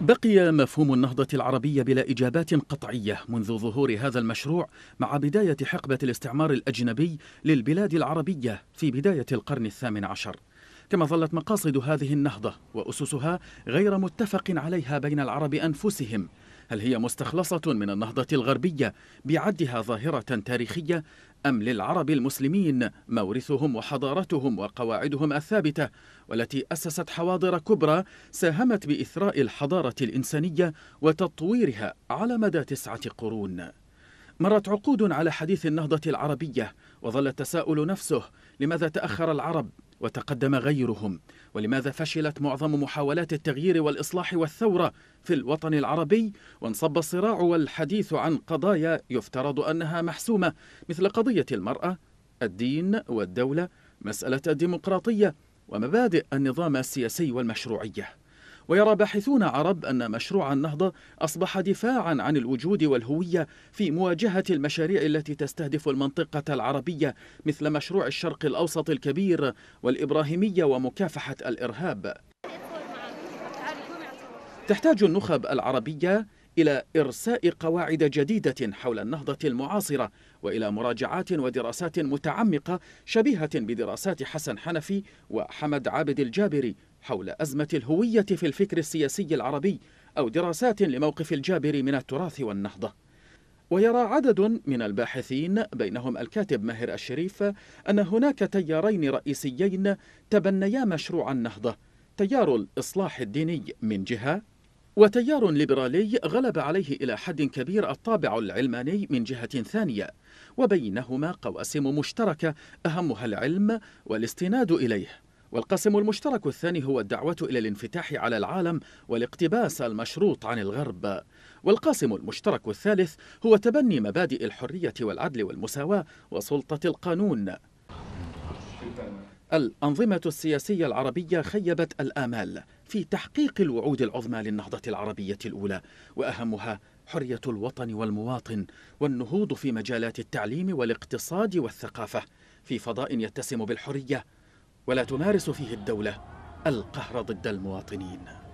بقي مفهوم النهضة العربية بلا إجابات قطعية منذ ظهور هذا المشروع مع بداية حقبة الاستعمار الأجنبي للبلاد العربية في بداية القرن الثامن عشر كما ظلت مقاصد هذه النهضة وأسسها غير متفق عليها بين العرب أنفسهم هل هي مستخلصة من النهضة الغربية بعدها ظاهرة تاريخية أم للعرب المسلمين مورثهم وحضارتهم وقواعدهم الثابتة والتي أسست حواضر كبرى ساهمت بإثراء الحضارة الإنسانية وتطويرها على مدى تسعة قرون مرت عقود على حديث النهضة العربية وظل التساؤل نفسه لماذا تأخر العرب وتقدم غيرهم ولماذا فشلت معظم محاولات التغيير والإصلاح والثورة في الوطن العربي وانصب الصراع والحديث عن قضايا يفترض أنها محسومة مثل قضية المرأة الدين والدولة مسألة الديمقراطية ومبادئ النظام السياسي والمشروعية ويرى باحثون عرب أن مشروع النهضة أصبح دفاعا عن الوجود والهوية في مواجهة المشاريع التي تستهدف المنطقة العربية مثل مشروع الشرق الأوسط الكبير والإبراهيمية ومكافحة الإرهاب تحتاج النخب العربية إلى إرساء قواعد جديدة حول النهضة المعاصرة وإلى مراجعات ودراسات متعمقة شبيهة بدراسات حسن حنفي وحمد عابد الجابري حول أزمة الهوية في الفكر السياسي العربي أو دراسات لموقف الجابر من التراث والنهضة ويرى عدد من الباحثين بينهم الكاتب ماهر الشريف أن هناك تيارين رئيسيين تبنيا مشروع النهضة تيار الإصلاح الديني من جهة وتيار ليبرالي غلب عليه إلى حد كبير الطابع العلماني من جهة ثانية وبينهما قواسم مشتركة أهمها العلم والاستناد إليه والقسم المشترك الثاني هو الدعوة إلى الانفتاح على العالم والاقتباس المشروط عن الغرب والقاسم المشترك الثالث هو تبني مبادئ الحرية والعدل والمساواة وسلطة القانون الأنظمة السياسية العربية خيبت الآمال في تحقيق الوعود العظمى للنهضة العربية الأولى وأهمها حرية الوطن والمواطن والنهوض في مجالات التعليم والاقتصاد والثقافة في فضاء يتسم بالحرية ولا تمارس فيه الدولة القهر ضد المواطنين